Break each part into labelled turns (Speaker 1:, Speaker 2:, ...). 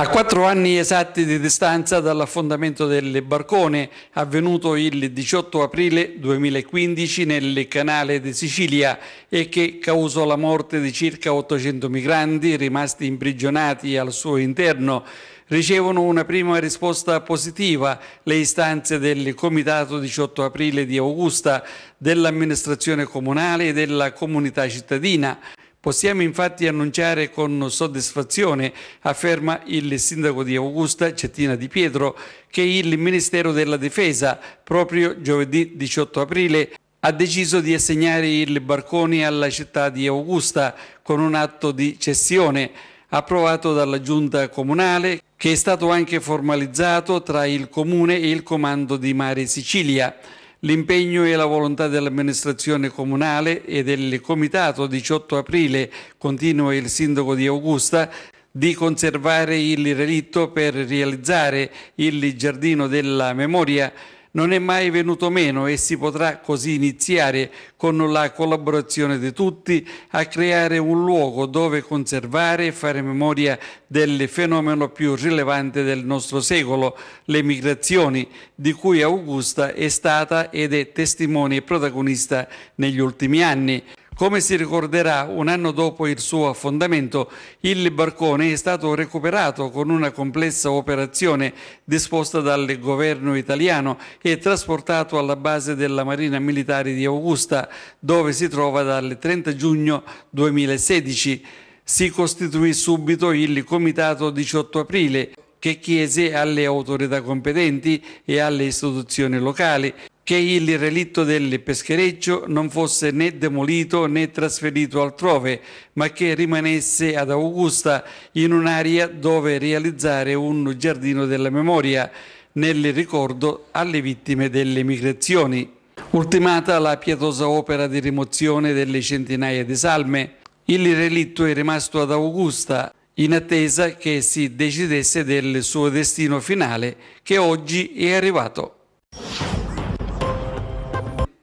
Speaker 1: A quattro anni esatti di distanza dall'affondamento del barcone avvenuto il 18 aprile 2015 nel canale di Sicilia e che causò la morte di circa 800 migranti rimasti imprigionati al suo interno, ricevono una prima risposta positiva le istanze del Comitato 18 aprile di Augusta, dell'amministrazione comunale e della comunità cittadina Possiamo infatti annunciare con soddisfazione, afferma il sindaco di Augusta, Cettina Di Pietro, che il Ministero della Difesa, proprio giovedì 18 aprile, ha deciso di assegnare il barcone alla città di Augusta con un atto di cessione approvato dalla giunta comunale che è stato anche formalizzato tra il comune e il comando di Mare Sicilia. L'impegno e la volontà dell'amministrazione comunale e del comitato 18 aprile, continua il sindaco di Augusta, di conservare il relitto per realizzare il giardino della memoria non è mai venuto meno e si potrà così iniziare con la collaborazione di tutti a creare un luogo dove conservare e fare memoria del fenomeno più rilevante del nostro secolo, le migrazioni, di cui Augusta è stata ed è testimone e protagonista negli ultimi anni. Come si ricorderà, un anno dopo il suo affondamento, il barcone è stato recuperato con una complessa operazione disposta dal governo italiano e trasportato alla base della Marina Militare di Augusta, dove si trova dal 30 giugno 2016. Si costituì subito il Comitato 18 aprile che chiese alle autorità competenti e alle istituzioni locali che il relitto del peschereccio non fosse né demolito né trasferito altrove, ma che rimanesse ad Augusta in un'area dove realizzare un giardino della memoria nel ricordo alle vittime delle migrazioni. Ultimata la pietosa opera di rimozione delle centinaia di salme, il relitto è rimasto ad Augusta in attesa che si decidesse del suo destino finale che oggi è arrivato.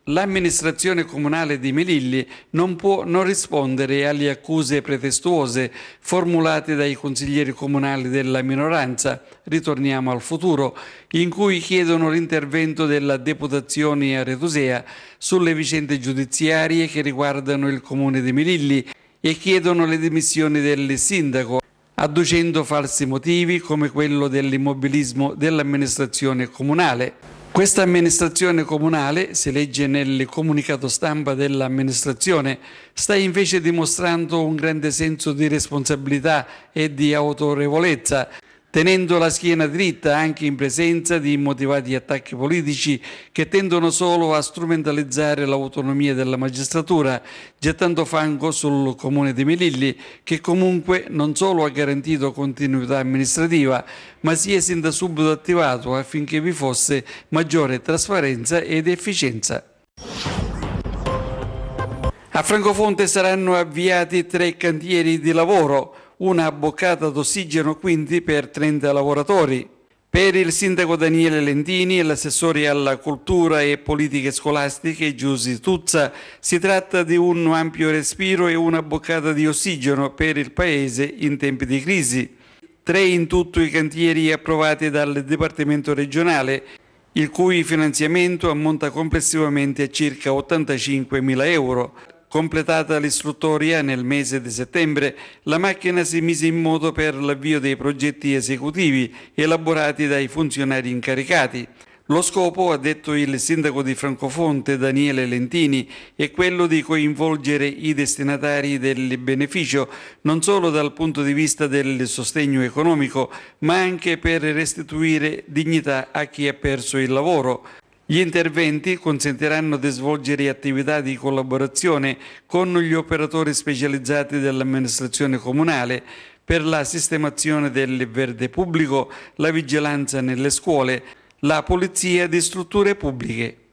Speaker 1: L'amministrazione comunale di Melilli non può non rispondere alle accuse pretestuose formulate dai consiglieri comunali della minoranza, ritorniamo al futuro, in cui chiedono l'intervento della deputazione aretusea sulle vicende giudiziarie che riguardano il comune di Melilli e chiedono le dimissioni del sindaco adducendo falsi motivi come quello dell'immobilismo dell'amministrazione comunale. Questa amministrazione comunale, si legge nel comunicato stampa dell'amministrazione, sta invece dimostrando un grande senso di responsabilità e di autorevolezza tenendo la schiena dritta anche in presenza di immotivati attacchi politici che tendono solo a strumentalizzare l'autonomia della magistratura, gettando fango sul comune di Melilli che comunque non solo ha garantito continuità amministrativa, ma si è sin da subito attivato affinché vi fosse maggiore trasparenza ed efficienza. A Francofonte saranno avviati tre cantieri di lavoro una boccata d'ossigeno quindi per 30 lavoratori. Per il sindaco Daniele Lentini e l'assessore alla cultura e politiche scolastiche Giussi Tuzza si tratta di un ampio respiro e una boccata di ossigeno per il Paese in tempi di crisi. Tre in tutto i cantieri approvati dal Dipartimento regionale, il cui finanziamento ammonta complessivamente a circa 85 mila euro. Completata l'istruttoria nel mese di settembre, la macchina si mise in moto per l'avvio dei progetti esecutivi elaborati dai funzionari incaricati. Lo scopo, ha detto il sindaco di Francofonte Daniele Lentini, è quello di coinvolgere i destinatari del beneficio non solo dal punto di vista del sostegno economico, ma anche per restituire dignità a chi ha perso il lavoro. Gli interventi consentiranno di svolgere attività di collaborazione con gli operatori specializzati dell'amministrazione comunale per la sistemazione del verde pubblico, la vigilanza nelle scuole, la polizia di strutture pubbliche.